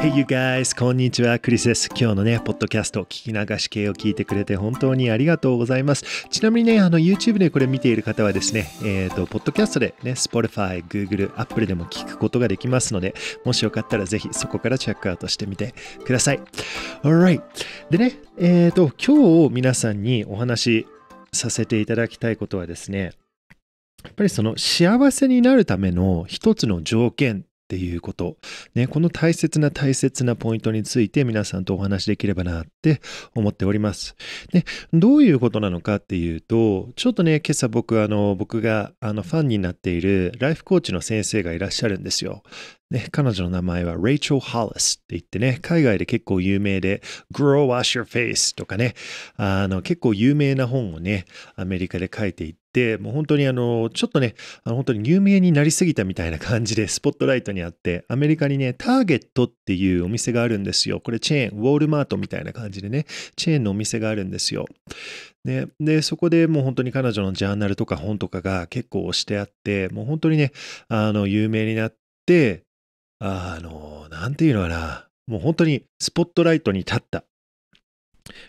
Hey you guys! こんにちは、クリスです。今日のね、ポッドキャスト、聞き流し系を聞いてくれて本当にありがとうございます。ちなみにね、あの、YouTube でこれ見ている方はですね、えっ、ー、と、ポッドキャストでね、Spotify、Google、Apple でも聞くことができますので、もしよかったらぜひそこからチェックアウトしてみてください。Alright! でね、えっ、ー、と、今日皆さんにお話しさせていただきたいことはですね、やっぱりその幸せになるための一つの条件っていうこと。ね、この大切な大切なポイントについて皆さんとお話しできればなって思っております。で、どういうことなのかっていうと、ちょっとね、今朝僕、あの、僕があのファンになっているライフコーチの先生がいらっしゃるんですよ。ね、彼女の名前は Rachel Hollis って言ってね、海外で結構有名で Grow Wash Your Face とかね、あの結構有名な本をね、アメリカで書いていて、っもう本当にあの、ちょっとね、あの本当に有名になりすぎたみたいな感じで、スポットライトにあって、アメリカにね、ターゲットっていうお店があるんですよ。これチェーン、ウォールマートみたいな感じでね、チェーンのお店があるんですよ。で、そこでもう本当に彼女のジャーナルとか本とかが結構してあって、もう本当にね、あの、有名になって、あの、なんていうのかな、もう本当にスポットライトに立った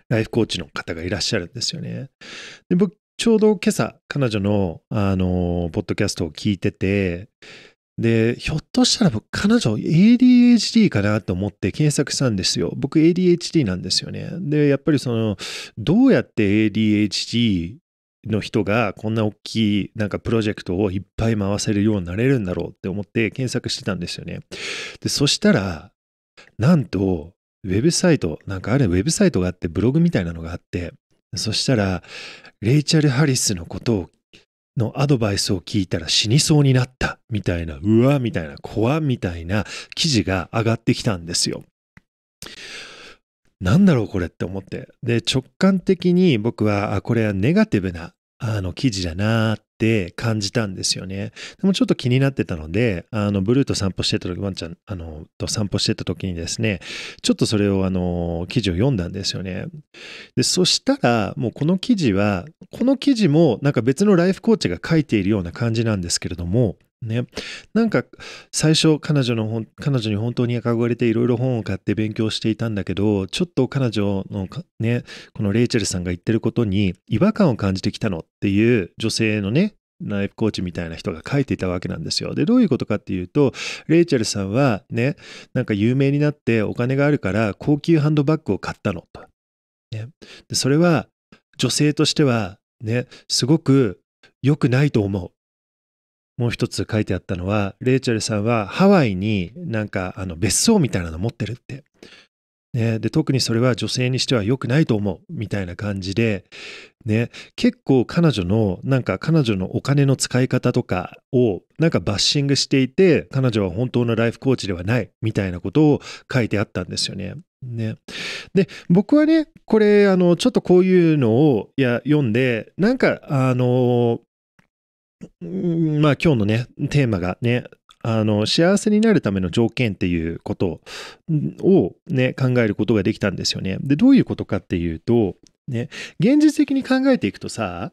ライフコーチの方がいらっしゃるんですよね。で僕、ちょうど今朝、彼女の、あの、ポッドキャストを聞いてて、で、ひょっとしたら僕、彼女 ADHD かなと思って検索したんですよ。僕 ADHD なんですよね。で、やっぱりその、どうやって ADHD の人がこんな大きいなんかプロジェクトをいっぱい回せるようになれるんだろうって思って検索してたんですよね。で、そしたら、なんと、ウェブサイト、なんかあれウェブサイトがあって、ブログみたいなのがあって、そしたら、レイチャル・ハリスのことをのアドバイスを聞いたら死にそうになったみたいな、うわみたいな、怖みたいな記事が上がってきたんですよ。なんだろうこれって思って。で、直感的に僕は、あ、これはネガティブなあの記事だなって感じたんですよね。でもちょっと気になってたので、あのブルーと散歩してた時、ワンちゃんあのと散歩してた時にですね、ちょっとそれをあの記事を読んだんですよね。で、そしたらもうこの記事は、この記事もなんか別のライフコーチが書いているような感じなんですけれども、ね、なんか最初彼女の彼女に本当に憧れていろいろ本を買って勉強していたんだけどちょっと彼女のねこのレイチェルさんが言ってることに違和感を感じてきたのっていう女性のねライフコーチみたいな人が書いていたわけなんですよ。で、どういうことかっていうと、レイチェルさんはね、なんか有名になってお金があるから高級ハンドバッグを買ったのと。ね、でそれは女性としてはね、すごく良くないと思う。もう一つ書いてあったのは、レイチェルさんはハワイになんかあの別荘みたいなの持ってるって。ね、で特にそれは女性にしては良くないと思うみたいな感じで、ね、結構彼女のなんか彼女のお金の使い方とかをなんかバッシングしていて彼女は本当のライフコーチではないみたいなことを書いてあったんですよね。ね、で僕はねこれあのちょっとこういうのをいや読んでなんかあのまあ今日のね、テーマがね、あの、幸せになるための条件っていうことをね、考えることができたんですよね。で、どういうことかっていうと、ね、現実的に考えていくとさ、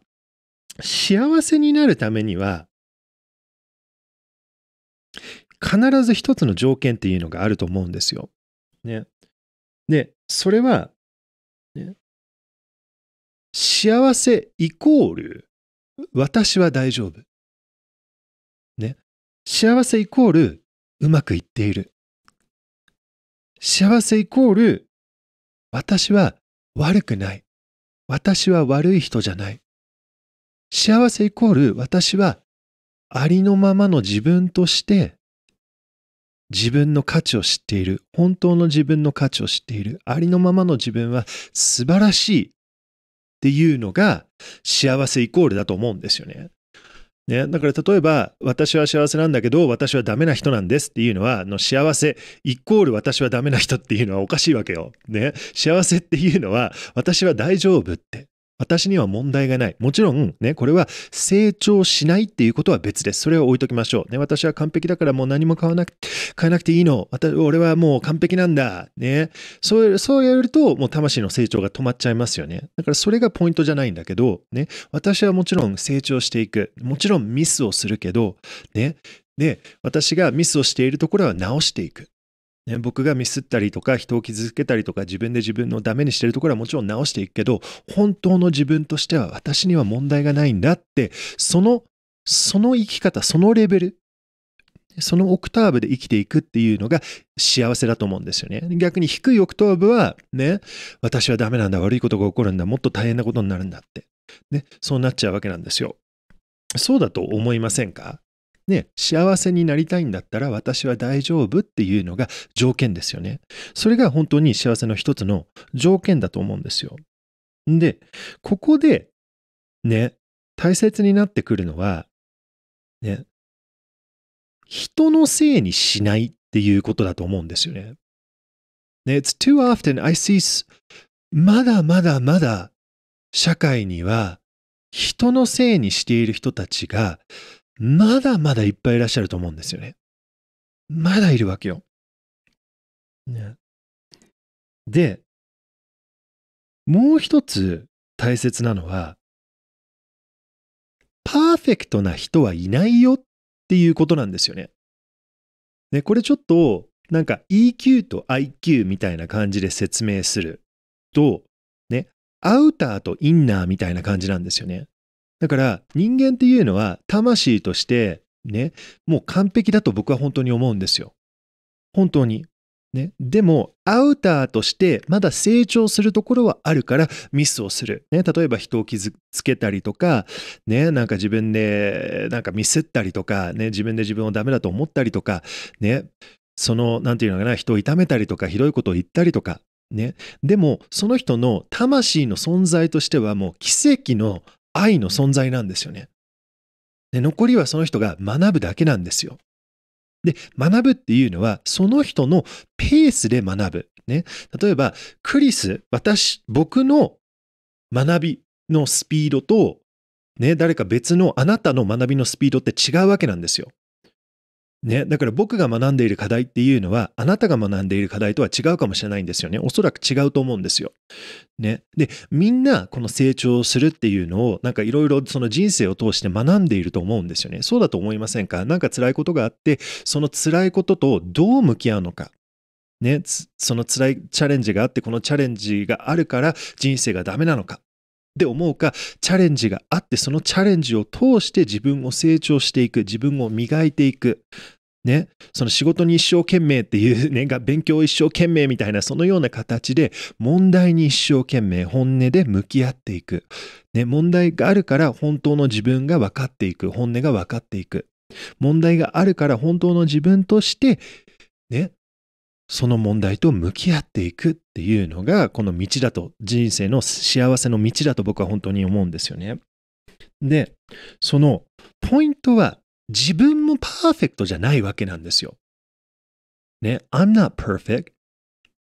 幸せになるためには、必ず一つの条件っていうのがあると思うんですよ。ね。で、それは、ね、幸せイコール私は大丈夫。ね。幸せイコール、うまくいっている。幸せイコール、私は悪くない。私は悪い人じゃない。幸せイコール、私はありのままの自分として、自分の価値を知っている。本当の自分の価値を知っている。ありのままの自分は素晴らしい。っていうのが幸せイコールだと思うんですよね。ね、だから例えば私は幸せなんだけど私はダメな人なんですっていうのはの幸せイコール私はダメな人っていうのはおかしいわけよ。ね、幸せっていうのは私は大丈夫って私には問題がない。もちろん、ね、これは成長しないっていうことは別です。それを置いときましょう。ね、私は完璧だからもう何も買わなくて、買えなくていいの。俺はもう完璧なんだ。ね。そう、そうやると、もう魂の成長が止まっちゃいますよね。だからそれがポイントじゃないんだけど、ね、私はもちろん成長していく。もちろんミスをするけど、ね。で、私がミスをしているところは直していく。ね、僕がミスったりとか人を傷つけたりとか自分で自分のダメにしてるところはもちろん直していくけど本当の自分としては私には問題がないんだってそのその生き方そのレベルそのオクターブで生きていくっていうのが幸せだと思うんですよね。逆に低いオクターブはね、私はダメなんだ、悪いことが起こるんだ、もっと大変なことになるんだって。ね、そうなっちゃうわけなんですよ。そうだと思いませんかね、幸せになりたいんだったら私は大丈夫っていうのが条件ですよね。それが本当に幸せの一つの条件だと思うんですよ。で、ここで、ね、大切になってくるのは、ね、人のせいにしないっていうことだと思うんですよね。ね、It's too often I see まだまだまだ社会には人のせいにしている人たちがまだまだいっぱいいらっしゃると思うんですよね。まだいるわけよ。ね、で、もう一つ大切なのは、パーフェクトな人はいないよっていうことなんですよね。ね、これちょっとなんか EQ と IQ みたいな感じで説明すると、ね、アウターとインナーみたいな感じなんですよね。だから人間っていうのは魂としてね、もう完璧だと僕は本当に思うんですよ。本当に。ね、でもアウターとしてまだ成長するところはあるからミスをする、ね、例えば人を傷つけたりとか、ね、なんか自分でなんかミスったりとか、ね、自分で自分をダメだと思ったりとか、ね、その何て言うのかな人を痛めたりとかひどいことを言ったりとか、ね、でもその人の魂の存在としてはもう奇跡の愛の存在なんですよね。で残りはその人が学ぶだけなんですよ。で、学ぶっていうのは、その人のペースで学ぶ。ね。例えば、クリス、私、僕の学びのスピードと、ね、誰か別のあなたの学びのスピードって違うわけなんですよ。ね、だから僕が学んでいる課題っていうのは、あなたが学んでいる課題とは違うかもしれないんですよね。おそらく違うと思うんですよ。ね。で、みんなこの成長するっていうのを、なんかいろいろその人生を通して学んでいると思うんですよね。そうだと思いませんかなんか辛いことがあって、その辛いこととどう向き合うのか。ね、その辛いチャレンジがあって、このチャレンジがあるから人生がダメなのか。って思うかチャレンジがあってそのチャレンジを通して自分を成長していく自分を磨いていくね、その仕事に一生懸命っていうね、が勉強一生懸命みたいな、そのような形で、問題に一生懸命、本音で向き合っていく。ね、問題があるから本当の自分が分かっていく。本音が分かっていく。問題があるから本当の自分として、ね、その問題と向き合っていくっていうのが、この道だと、人生の幸せの道だと僕は本当に思うんですよね。で、そのポイントは自分もパーフェクトじゃないわけなんですよ。ね、I'm not perfect,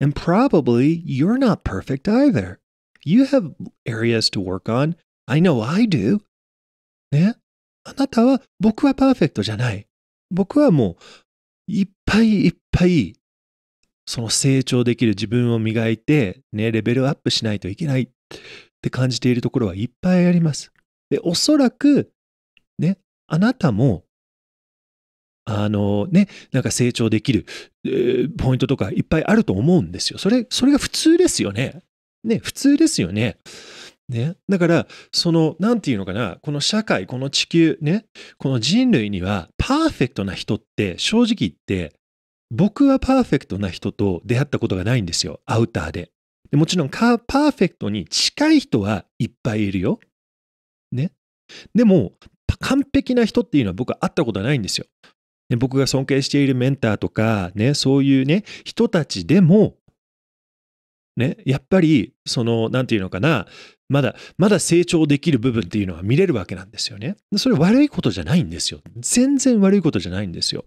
and probably you're not perfect either. You have areas to work on. I know I do. ね、あなたは僕はパーフェクトじゃない。僕はもういっぱいいっぱいその成長できる自分を磨いて、ね、レベルアップしないといけないって感じているところはいっぱいあります。で、おそらく、ね、あなたも、あのね、なんか成長できる、えー、ポイントとかいっぱいあると思うんですよ。それ、それが普通ですよね。ね、普通ですよね。ね。だから、その、なんていうのかな、この社会、この地球、ね、この人類には、パーフェクトな人って、正直言って、僕はパーフェクトな人と出会ったことがないんですよ。アウターで。でもちろんパーフェクトに近い人はいっぱいいるよ。ね。でも、完璧な人っていうのは僕は会ったことはないんですよ。ね、僕が尊敬しているメンターとか、ね、そういうね、人たちでも、ね、やっぱり、その、なんていうのかな、まだ、まだ成長できる部分っていうのは見れるわけなんですよね。それ悪いことじゃないんですよ。全然悪いことじゃないんですよ。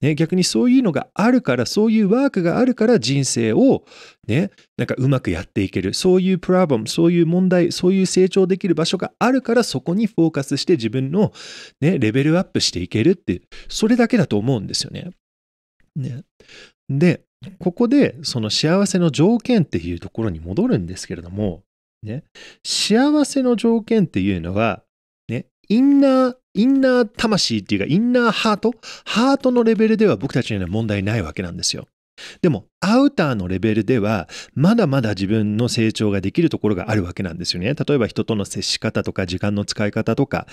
ね、逆にそういうのがあるから、そういうワークがあるから人生をね、なんかうまくやっていける。そういうプラブム、そういう問題、そういう成長できる場所があるから、そこにフォーカスして自分のね、レベルアップしていけるって、それだけだと思うんですよね。ね。で、ここでその幸せの条件っていうところに戻るんですけれども、ね、幸せの条件っていうのは、ね、インナー、インナー魂っていうか、インナーハートハートのレベルでは僕たちには問題ないわけなんですよ。でも、アウターのレベルでは、まだまだ自分の成長ができるところがあるわけなんですよね。例えば、人との接し方とか、時間の使い方とか、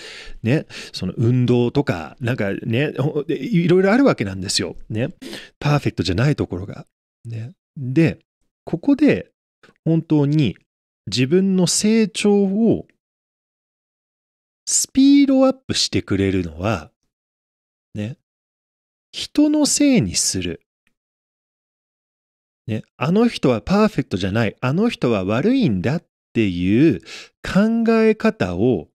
ね、その運動とか、なんかね、いろいろあるわけなんですよ。ね。パーフェクトじゃないところが。ね。で、ここで、本当に自分の成長をスピードアップしてくれるのは、ね、人のせいにする。ね、あの人はパーフェクトじゃない、あの人は悪いんだっていう考え方を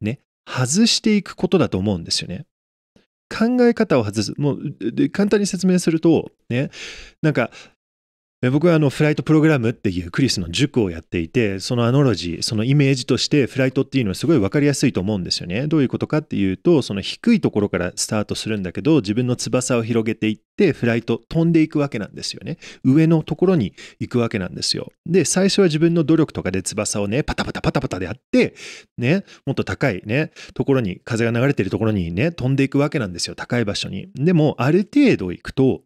ね、外していくことだと思うんですよね。考え方を外す。もう、簡単に説明すると、ね、なんか、僕はあのフライトプログラムっていうクリスの塾をやっていてそのアノロジーそのイメージとしてフライトっていうのはすごい分かりやすいと思うんですよねどういうことかっていうとその低いところからスタートするんだけど自分の翼を広げていってフライト飛んでいくわけなんですよね上のところに行くわけなんですよで最初は自分の努力とかで翼をねパタパタパタパタでやってねもっと高いねところに風が流れてるところにね飛んでいくわけなんですよ高い場所にでもある程度行くと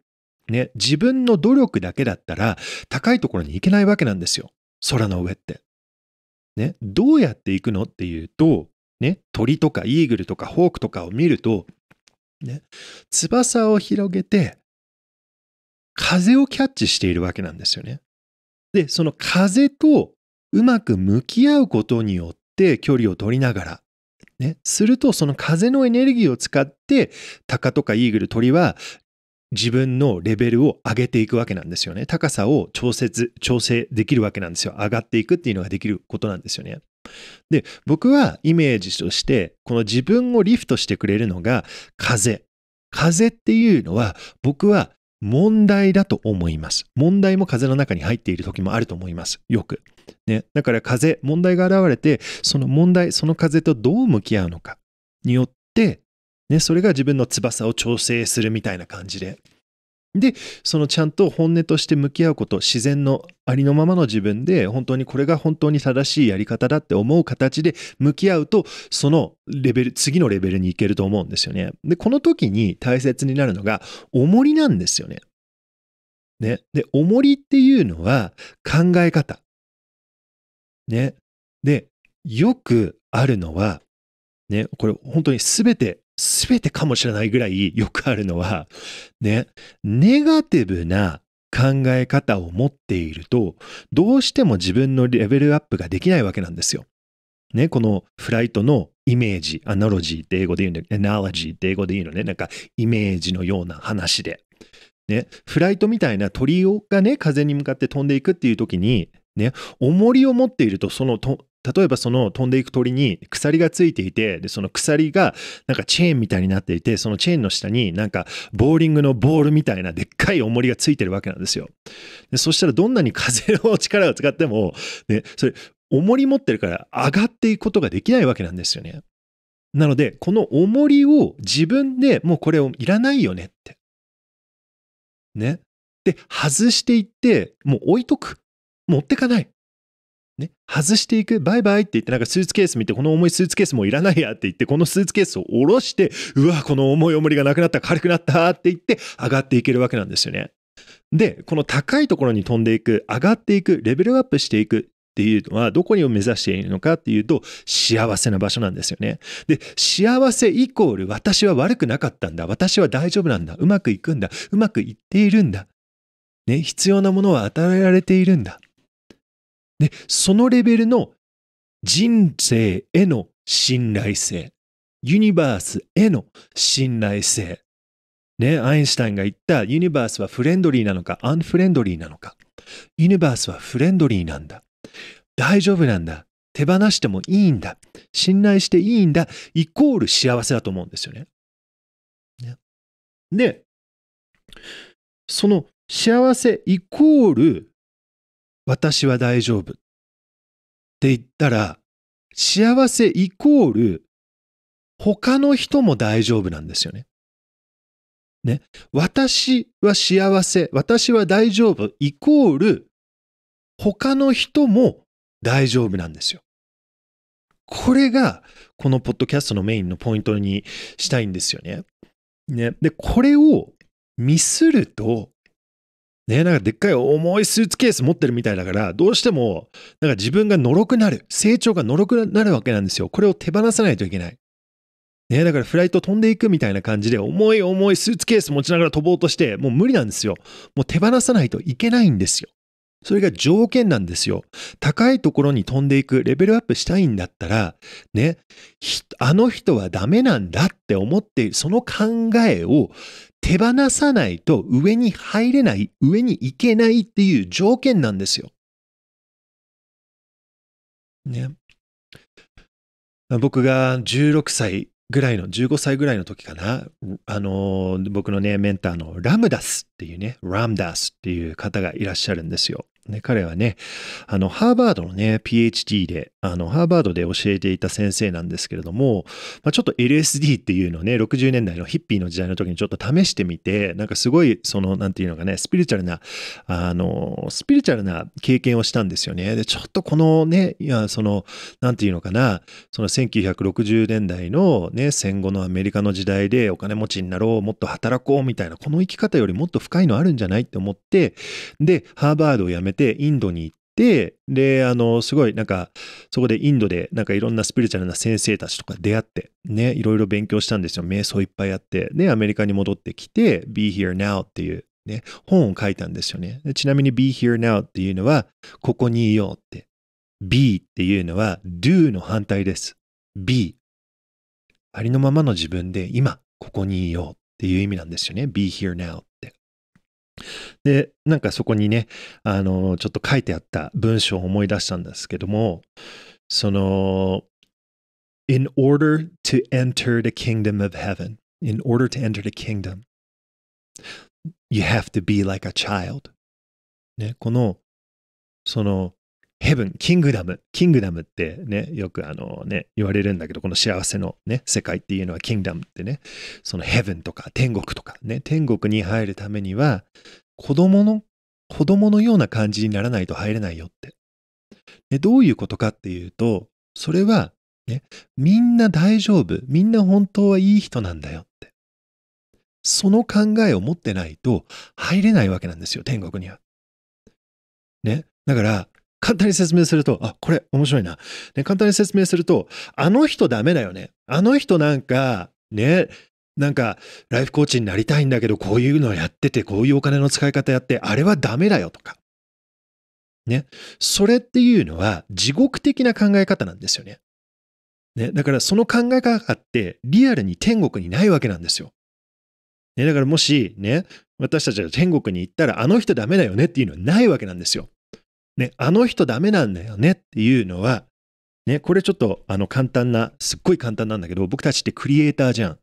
ね、自分の努力だけだったら高いところに行けないわけなんですよ。空の上って。ね、どうやって行くのっていうと、ね、鳥とかイーグルとかホークとかを見ると、ね、翼を広げて風をキャッチしているわけなんですよね。で、その風とうまく向き合うことによって距離を取りながら、ね、するとその風のエネルギーを使ってタカとかイーグル鳥は自分のレベルを上げていくわけなんですよね。高さを調節、調整できるわけなんですよ。上がっていくっていうのができることなんですよね。で、僕はイメージとして、この自分をリフトしてくれるのが風。風っていうのは、僕は問題だと思います。問題も風の中に入っている時もあると思います。よく。ね。だから風、問題が現れて、その問題、その風とどう向き合うのかによって、ね、それが自分の翼を調整するみたいな感じで。で、そのちゃんと本音として向き合うこと、自然のありのままの自分で、本当にこれが本当に正しいやり方だって思う形で向き合うと、そのレベル、次のレベルに行けると思うんですよね。で、この時に大切になるのが、重りなんですよね。ね。で、重りっていうのは考え方。ね。で、よくあるのは、ね、これ本当に全てすべてかもしれないぐらいよくあるのは、ね、ネガティブな考え方を持っていると、どうしても自分のレベルアップができないわけなんですよ。ね、このフライトのイメージ、アナロジーって英語で言うのね、アナロジーって英語で言うのね、なんかイメージのような話で。ね、フライトみたいな鳥がね、風に向かって飛んでいくっていう時に、ね、重りを持っていると、そのと例えばその飛んでいく鳥に鎖がついていて、で、その鎖がなんかチェーンみたいになっていて、そのチェーンの下になんかボーリングのボールみたいなでっかい重りがついてるわけなんですよ。で、そしたらどんなに風を力を使っても、ね、それ、重り持ってるから上がっていくことができないわけなんですよね。なので、この重りを自分でもうこれをいらないよねって。ね。で、外していって、もう置いとく。持ってかない。ね、外していく、バイバイって言って、なんかスーツケース見て、この重いスーツケースもういらないやって言って、このスーツケースを下ろして、うわ、この重い重りがなくなった、軽くなったって言って、上がっていけるわけなんですよね。で、この高いところに飛んでいく、上がっていく、レベルアップしていくっていうのは、どこにを目指しているのかっていうと、幸せな場所なんですよね。で、幸せイコール、私は悪くなかったんだ、私は大丈夫なんだ、うまくいくんだ、うまくいっているんだ。ね、必要なものは与えられているんだ。で、そのレベルの人生への信頼性、ユニバースへの信頼性。ね、アインシュタインが言ったユニバースはフレンドリーなのか、アンフレンドリーなのか。ユニバースはフレンドリーなんだ。大丈夫なんだ。手放してもいいんだ。信頼していいんだ。イコール幸せだと思うんですよね。ねで、その幸せイコール私は大丈夫。って言ったら、幸せイコール、他の人も大丈夫なんですよね。ね。私は幸せ、私は大丈夫、イコール、他の人も大丈夫なんですよ。これが、このポッドキャストのメインのポイントにしたいんですよね。ね。で、これをミスると、ね、なんかでっかい重いスーツケース持ってるみたいだから、どうしても、なんか自分がのろくなる、成長がのろくなるわけなんですよ。これを手放さないといけない。ね、だからフライト飛んでいくみたいな感じで、重い重いスーツケース持ちながら飛ぼうとして、もう無理なんですよ。もう手放さないといけないんですよ。それが条件なんですよ。高いところに飛んでいく、レベルアップしたいんだったら、ね、あの人はダメなんだって思っている、その考えを手放さないと上に入れない、上に行けないっていう条件なんですよ。ね。僕が16歳ぐらいの、15歳ぐらいの時かな、あの、僕のね、メンターのラムダスっていうね、ラムダスっていう方がいらっしゃるんですよ。彼はね、あの、ハーバードのね、PhD で、あの、ハーバードで教えていた先生なんですけれども、まあ、ちょっと LSD っていうのをね、60年代のヒッピーの時代の時にちょっと試してみて、なんかすごい、その、なんていうのかね、スピリチュアルな、あの、スピリチュアルな経験をしたんですよね。で、ちょっとこのね、いや、その、なんていうのかな、その1960年代のね、戦後のアメリカの時代でお金持ちになろう、もっと働こうみたいな、この生き方よりもっと深いのあるんじゃないって思って、で、ハーバードを辞めて、てインドに行って、で、あの、すごいなんか、そこでインドでなんかいろんなスピリチュアルな先生たちとか出会って、ね、いろいろ勉強したんですよ。瞑想いっぱいやって。で、アメリカに戻ってきて、Be Here Now っていうね、本を書いたんですよね。ちなみに Be Here Now っていうのは、ここにいようって。Be っていうのは Do の反対です。Be。ありのままの自分で今、ここにいようっていう意味なんですよね。Be Here Now で、なんかそこにね、あの、ちょっと書いてあった文章を思い出したんですけども、その、in order to enter the kingdom of heaven, in order to enter the kingdom, you have to be like a child. ね、この、その、ヘブン、キングダム、キングダムってね、よくあのね、言われるんだけど、この幸せのね、世界っていうのはキングダムってね、そのヘブンとか天国とかね、天国に入るためには、子供の、子供のような感じにならないと入れないよって。でどういうことかっていうと、それは、ね、みんな大丈夫、みんな本当はいい人なんだよって。その考えを持ってないと入れないわけなんですよ、天国には。ね。だから、簡単に説明すると、あ、これ面白いな。ね、簡単に説明すると、あの人ダメだよね。あの人なんか、ね、なんか、ライフコーチになりたいんだけど、こういうのやってて、こういうお金の使い方やって、あれはダメだよとか。ね。それっていうのは、地獄的な考え方なんですよね。ね。だから、その考え方って、リアルに天国にないわけなんですよ。ね。だから、もし、ね、私たちが天国に行ったら、あの人ダメだよねっていうのはないわけなんですよ。ね、あの人ダメなんだよねっていうのは、ね、これちょっとあの簡単な、すっごい簡単なんだけど、僕たちってクリエイターじゃん。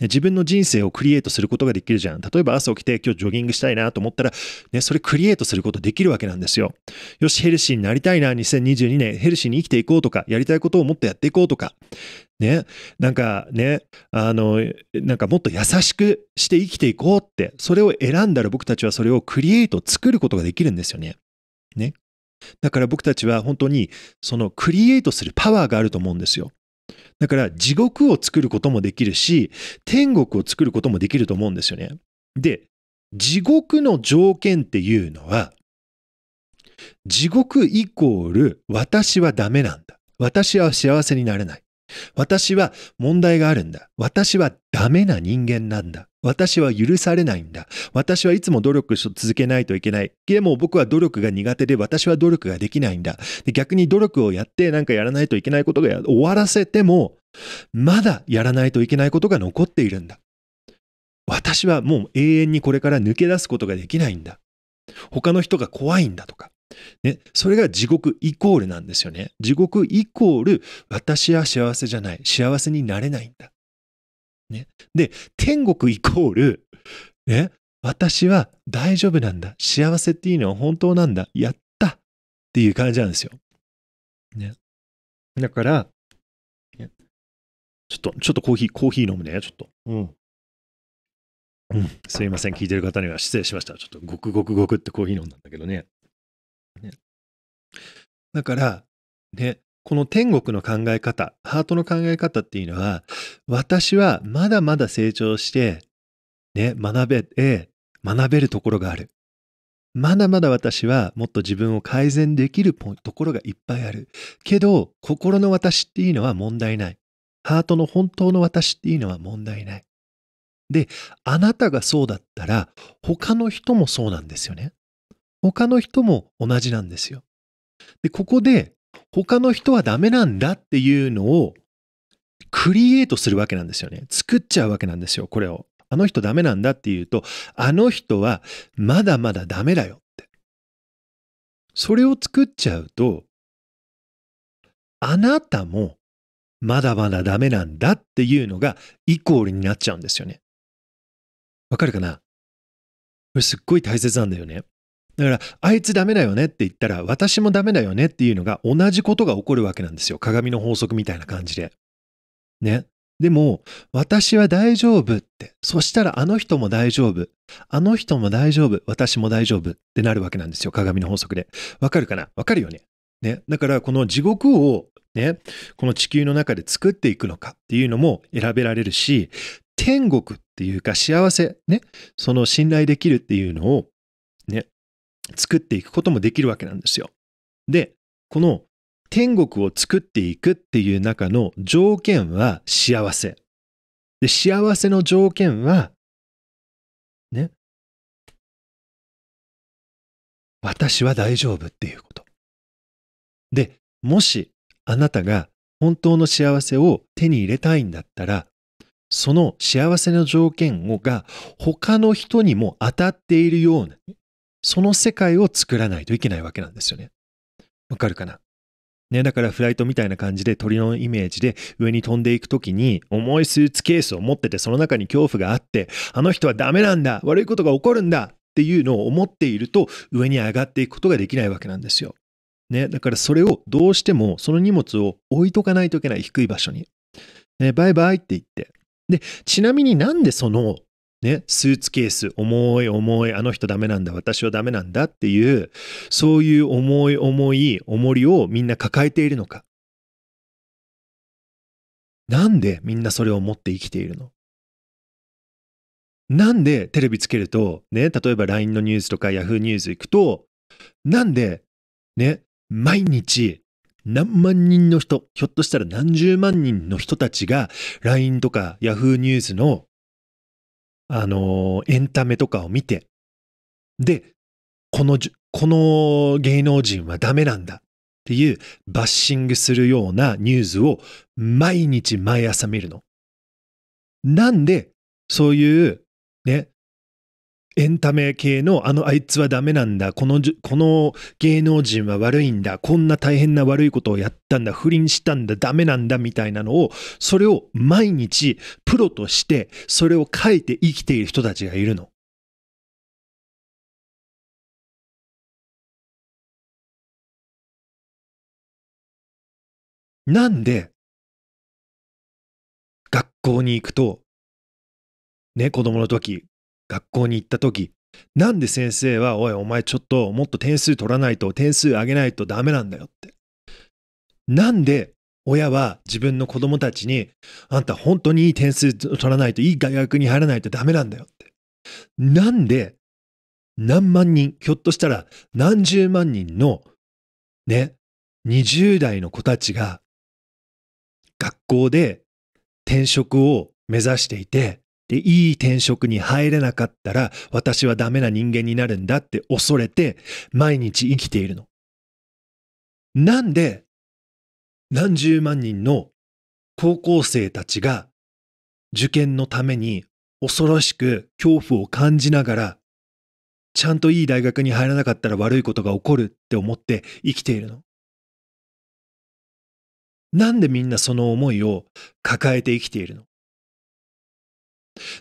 自分の人生をクリエイトすることができるじゃん。例えば朝起きて今日ジョギングしたいなと思ったら、ね、それクリエイトすることできるわけなんですよ。よし、ヘルシーになりたいな、2022年、ヘルシーに生きていこうとか、やりたいことをもっとやっていこうとか、ね、なんかね、あの、なんかもっと優しくして生きていこうって、それを選んだら僕たちはそれをクリエイト作ることができるんですよね。ね、だから僕たちは本当にそのクリエイトするパワーがあると思うんですよ。だから地獄を作ることもできるし、天国を作ることもできると思うんですよね。で、地獄の条件っていうのは、地獄イコール私はダメなんだ。私は幸せになれない。私は問題があるんだ。私はダメな人間なんだ。私は許されないんだ。私はいつも努力し続けないといけない。でも僕は努力が苦手で私は努力ができないんだ。で逆に努力をやってなんかやらないといけないことが終わらせても、まだやらないといけないことが残っているんだ。私はもう永遠にこれから抜け出すことができないんだ。他の人が怖いんだとか。ね、それが地獄イコールなんですよね。地獄イコール私は幸せじゃない。幸せになれないんだ。ね。で、天国イコール、ね、私は大丈夫なんだ。幸せっていうのは本当なんだ。やったっていう感じなんですよ。ね。だから、ね、ちょっと、ちょっとコーヒー、コーヒー飲むね、ちょっと。うん。うん、すいません、聞いてる方には失礼しました。ちょっとごくごくごくってコーヒー飲んだんだけどね。ねだから、ね、この天国の考え方、ハートの考え方っていうのは、私はまだまだ成長して、ね、学べ、え学べるところがある。まだまだ私はもっと自分を改善できるところがいっぱいある。けど、心の私っていうのは問題ない。ハートの本当の私っていうのは問題ない。で、あなたがそうだったら、他の人もそうなんですよね。他の人も同じなんですよ。で、ここで他の人はダメなんだっていうのをクリエイトするわけなんですよね。作っちゃうわけなんですよ、これを。あの人ダメなんだっていうと、あの人はまだまだダメだよって。それを作っちゃうと、あなたもまだまだダメなんだっていうのがイコールになっちゃうんですよね。わかるかなこれすっごい大切なんだよね。だから、あいつダメだよねって言ったら、私もダメだよねっていうのが同じことが起こるわけなんですよ。鏡の法則みたいな感じで。ね。でも、私は大丈夫って。そしたら、あの人も大丈夫。あの人も大丈夫。私も大丈夫ってなるわけなんですよ。鏡の法則で。わかるかなわかるよね。ね。だから、この地獄をね、この地球の中で作っていくのかっていうのも選べられるし、天国っていうか幸せ、ね、その信頼できるっていうのを作っていくこともできるわけなんですよ。で、この天国を作っていくっていう中の条件は幸せ。で、幸せの条件は、ね、私は大丈夫っていうこと。で、もしあなたが本当の幸せを手に入れたいんだったら、その幸せの条件が他の人にも当たっているようにその世界を作らないといけないわけなんですよね。わかるかなね、だからフライトみたいな感じで鳥のイメージで上に飛んでいく時に重いスーツケースを持っててその中に恐怖があってあの人はダメなんだ悪いことが起こるんだっていうのを思っていると上に上がっていくことができないわけなんですよ。ね、だからそれをどうしてもその荷物を置いとかないといけない低い場所に。ね、バイバイって言って。で、ちなみになんでそのね、スーツケース、重い重い、あの人ダメなんだ、私はダメなんだっていう、そういう重い重い重りをみんな抱えているのか。なんでみんなそれを持って生きているのなんでテレビつけると、ね、例えば LINE のニュースとか Yahoo ニュース行くと、なんで、ね、毎日何万人の人、ひょっとしたら何十万人の人たちが LINE とか Yahoo ニュースのあのエンタメとかを見て、で、この、この芸能人はダメなんだっていうバッシングするようなニュースを毎日毎朝見るの。なんで、そういうね、エンタメ系のあのあいつはダメなんだこのこの芸能人は悪いんだこんな大変な悪いことをやったんだ不倫したんだダメなんだみたいなのをそれを毎日プロとしてそれを書いて生きている人たちがいるの。なんで学校に行くとね子供の時学校に行った時なんで先生は「おいお前ちょっともっと点数取らないと点数上げないとダメなんだよ」ってなんで親は自分の子供たちに「あんた本当にいい点数取らないといい大学に入らないとダメなんだよ」ってなんで何万人ひょっとしたら何十万人のね20代の子たちが学校で転職を目指していてで、いい転職に入れなかったら、私はダメな人間になるんだって恐れて、毎日生きているの。なんで、何十万人の高校生たちが、受験のために恐ろしく恐怖を感じながら、ちゃんといい大学に入らなかったら悪いことが起こるって思って生きているの。なんでみんなその思いを抱えて生きているの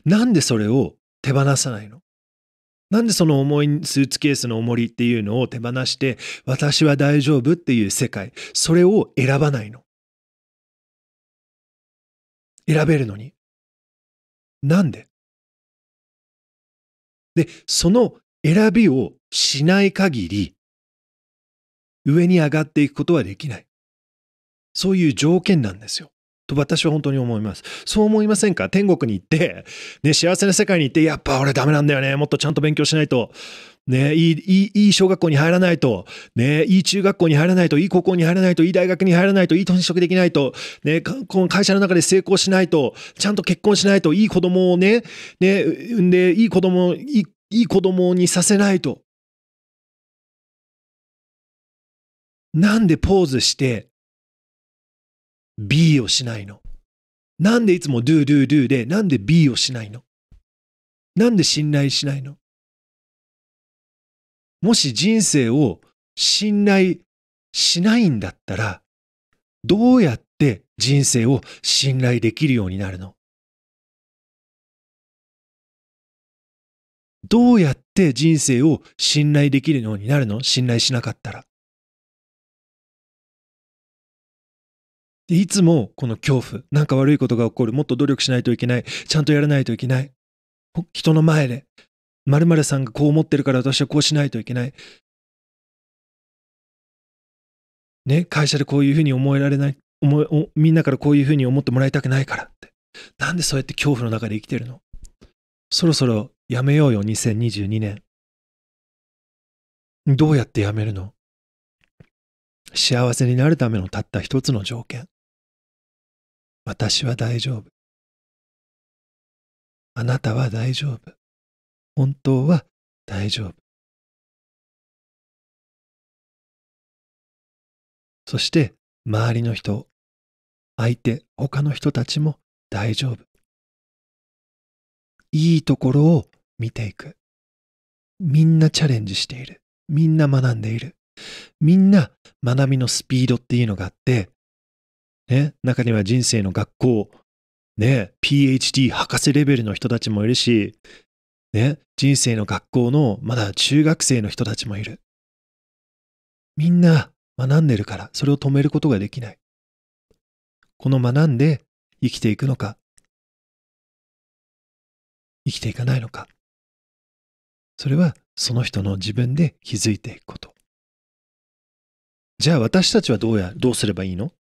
なんでそれを手放さないのなんでその重いスーツケースの重りっていうのを手放して、私は大丈夫っていう世界、それを選ばないの。選べるのに。なんでで、その選びをしない限り、上に上がっていくことはできない。そういう条件なんですよ。と私は本当に思います。そう思いませんか天国に行って、ね、幸せな世界に行って、やっぱ俺ダメなんだよね。もっとちゃんと勉強しないと。ね、いい、いい、いい小学校に入らないと、ね、いい中学校に入らないと、いい高校に入らないと、いい大学に入らないと、いい転職できないと、ね、この会社の中で成功しないと、ちゃんと結婚しないと、いい子供をね、ね、産んで、いい子供、いい、いい子供にさせないと。なんでポーズして、B をしないのなんでいつも do do do でなんで B をしないのなんで信頼しないのもし人生を信頼しないんだったらどうやって人生を信頼できるようになるのどうやって人生を信頼できるようになるの信頼しなかったら。でいつもこの恐怖なんか悪いことが起こるもっと努力しないといけないちゃんとやらないといけない人の前で〇○さんがこう思ってるから私はこうしないといけないね会社でこういうふうに思えられない思いみんなからこういうふうに思ってもらいたくないからってなんでそうやって恐怖の中で生きてるのそろそろやめようよ2022年どうやってやめるの幸せになるためのたった一つの条件私は大丈夫。あなたは大丈夫。本当は大丈夫。そして周りの人、相手、他の人たちも大丈夫。いいところを見ていく。みんなチャレンジしている。みんな学んでいる。みんな学びのスピードっていうのがあって、ね、中には人生の学校、ね、PhD 博士レベルの人たちもいるし、ね、人生の学校のまだ中学生の人たちもいる。みんな学んでるから、それを止めることができない。この学んで生きていくのか、生きていかないのか。それはその人の自分で気づいていくこと。じゃあ私たちはどうや、どうすればいいの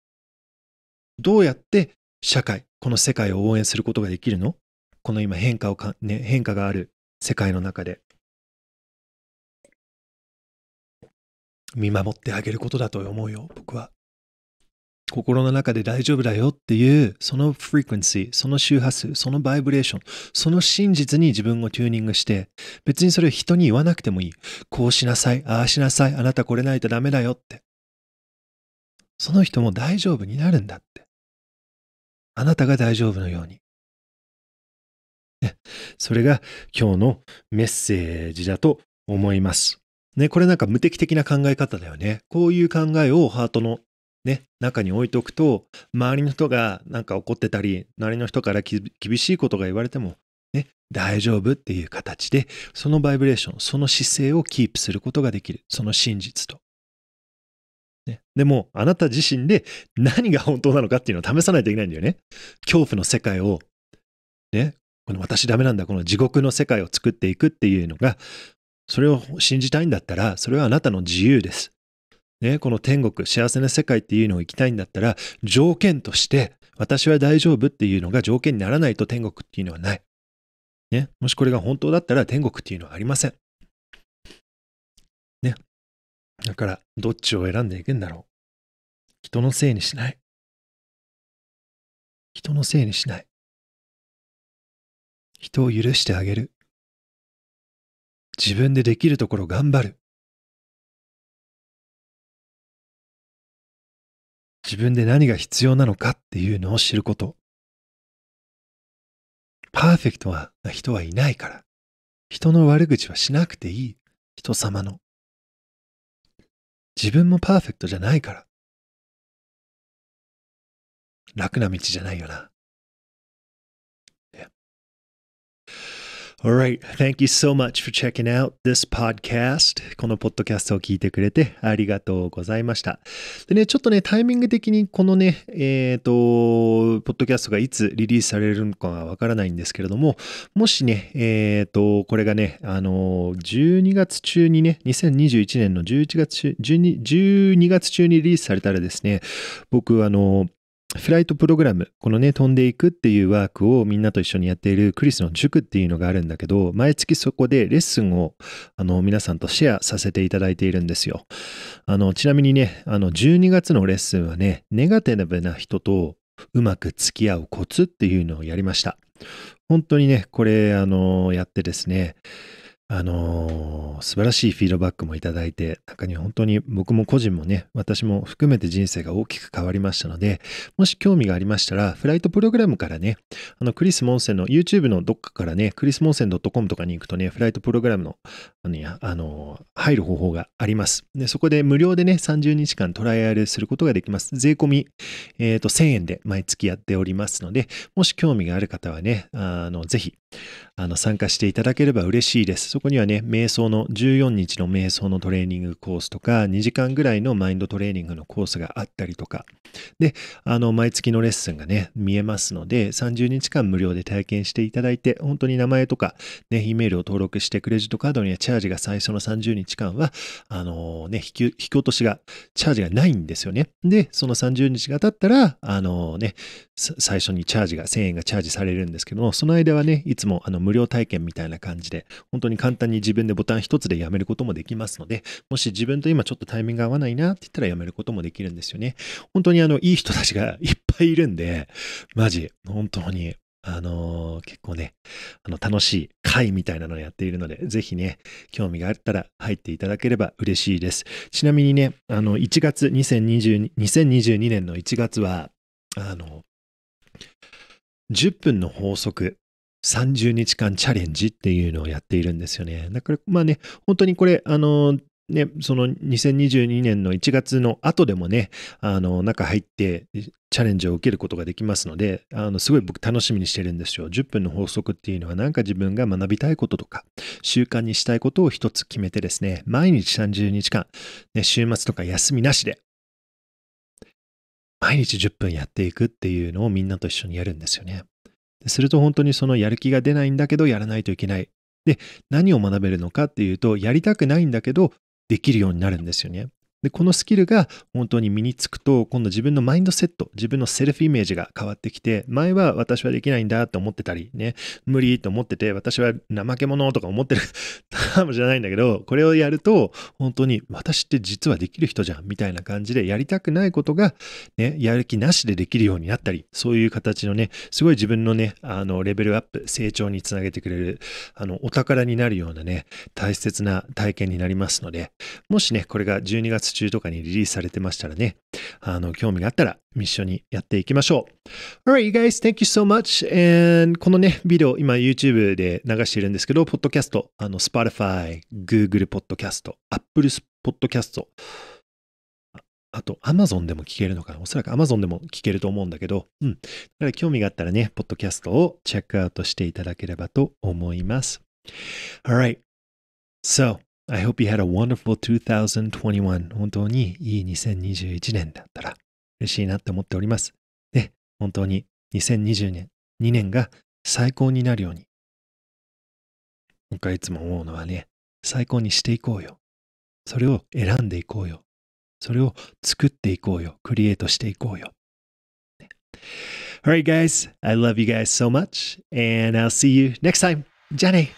どうやって社会、この世界を応援することができるのこの今変化をか、ね、変化がある世界の中で。見守ってあげることだと思うよ、僕は。心の中で大丈夫だよっていう、そのフリクエンシー、その周波数、そのバイブレーション、その真実に自分をチューニングして、別にそれを人に言わなくてもいい。こうしなさい、ああしなさい、あなたこれないとダメだよって。その人も大丈夫になるんだって。あなたが大丈夫のように。ね、それが今日のメッセージだと思います。ね、これなんか無敵的な考え方だよね。こういう考えをハートのね、中に置いておくと、周りの人がなんか怒ってたり、周りの人から厳しいことが言われても、ね、大丈夫っていう形で、そのバイブレーション、その姿勢をキープすることができる。その真実と。ね、でも、あなた自身で何が本当なのかっていうのを試さないといけないんだよね。恐怖の世界を、ね、この私ダメなんだ、この地獄の世界を作っていくっていうのが、それを信じたいんだったら、それはあなたの自由です。ね、この天国、幸せな世界っていうのを行きたいんだったら、条件として、私は大丈夫っていうのが条件にならないと天国っていうのはない。ね、もしこれが本当だったら天国っていうのはありません。だから、どっちを選んでいくんだろう。人のせいにしない。人のせいにしない。人を許してあげる。自分でできるところ頑張る。自分で何が必要なのかっていうのを知ること。パーフェクトな人はいないから、人の悪口はしなくていい。人様の。自分もパーフェクトじゃないから。楽な道じゃないよな。All right. Thank you so much for checking out this podcast. このポッドキャストを聞いてくれてありがとうございました。でね、ちょっとね、タイミング的にこのね、えっ、ー、と、ポッドキャストがいつリリースされるのかはわからないんですけれども、もしね、えっ、ー、と、これがね、あの、12月中にね、2021年の11月中、12, 12月中にリリースされたらですね、僕、あの、フライトプログラム、このね、飛んでいくっていうワークをみんなと一緒にやっているクリスの塾っていうのがあるんだけど、毎月そこでレッスンをあの皆さんとシェアさせていただいているんですよ。あの、ちなみにね、あの、12月のレッスンはね、ネガティブな人とうまく付き合うコツっていうのをやりました。本当にね、これ、あの、やってですね、あのー、素晴らしいフィードバックもいただいて、中に本当に僕も個人もね、私も含めて人生が大きく変わりましたので、もし興味がありましたら、フライトプログラムからね、あの、クリス・モンセンの YouTube のどっかからね、クリス・モンセン .com とかに行くとね、フライトプログラムの、あの、あの入る方法があります。で、そこで無料でね、30日間トライアルすることができます。税込み、えっ、ー、と、1000円で毎月やっておりますので、もし興味がある方はね、あの、ぜひ、あの参加していただければ嬉しいです。そこにはね、瞑想の14日の瞑想のトレーニングコースとか、2時間ぐらいのマインドトレーニングのコースがあったりとか、で、あの、毎月のレッスンがね、見えますので、30日間無料で体験していただいて、本当に名前とか、ね、イメールを登録してクレジットカードにはチャージが最初の30日間は、あのね、引き、引き落としが、チャージがないんですよね。で、その30日が経ったら、あのね、最初にチャージが、1000円がチャージされるんですけども、その間はね、つもあの無料体験みたいな感じで、本当に簡単に自分でボタン一つでやめることもできますので、もし自分と今ちょっとタイミング合わないなって言ったらやめることもできるんですよね。本当にあの、いい人たちがいっぱいいるんで、マジ、本当にあのー、結構ね、あの、楽しい会みたいなのをやっているので、ぜひね、興味があったら入っていただければ嬉しいです。ちなみにね、あの、1月2022、2022年の1月は、あの、10分の法則30日間チャレンジっていうのをやっているんですよね。だからまあね、本当にこれ、あのね、その2022年の1月の後でもね、あの、中入ってチャレンジを受けることができますので、あの、すごい僕楽しみにしてるんですよ。10分の法則っていうのはなんか自分が学びたいこととか、習慣にしたいことを一つ決めてですね、毎日30日間、ね、週末とか休みなしで、毎日10分やっていくっていうのをみんなと一緒にやるんですよね。すると本当にそのやる気が出ないんだけどやらないといけない。で、何を学べるのかっていうと、やりたくないんだけどできるようになるんですよね。で、このスキルが本当に身につくと、今度自分のマインドセット、自分のセルフイメージが変わってきて、前は私はできないんだと思ってたり、ね、無理と思ってて、私は怠け者とか思ってる かもしれないんだけど、これをやると、本当に私って実はできる人じゃん、みたいな感じで、やりたくないことが、ね、やる気なしでできるようになったり、そういう形のね、すごい自分のね、あの、レベルアップ、成長につなげてくれる、あの、お宝になるようなね、大切な体験になりますので、もしね、これが12月中とかにリリースされてましたらね、あの、興味があったら一緒にやっていきましょう。Alright, you guys, thank you so much. And このね、ビデオ、今 YouTube で流しているんですけど、ポッドキャスト、あの、Spotify、Google ポッドキャスト、Apple ポッドキャスト、あと、アマゾンでも聞けるのかなおそらくアマゾンでも聞けると思うんだけど、うん。だから興味があったらね、ポッドキャストをチェックアウトしていただければと思います。Alright. So, I hope you had a wonderful 2021. 本当にいい2021年だったら嬉しいなって思っております。で、本当に2020年、2年が最高になるように。僕はいつも思うのはね、最高にしていこうよ。それを選んでいこうよ。それを作っていこうよ。クリエイトしていこうよ。ね、Alright guys, I love you guys so much and I'll see you next time. じゃあね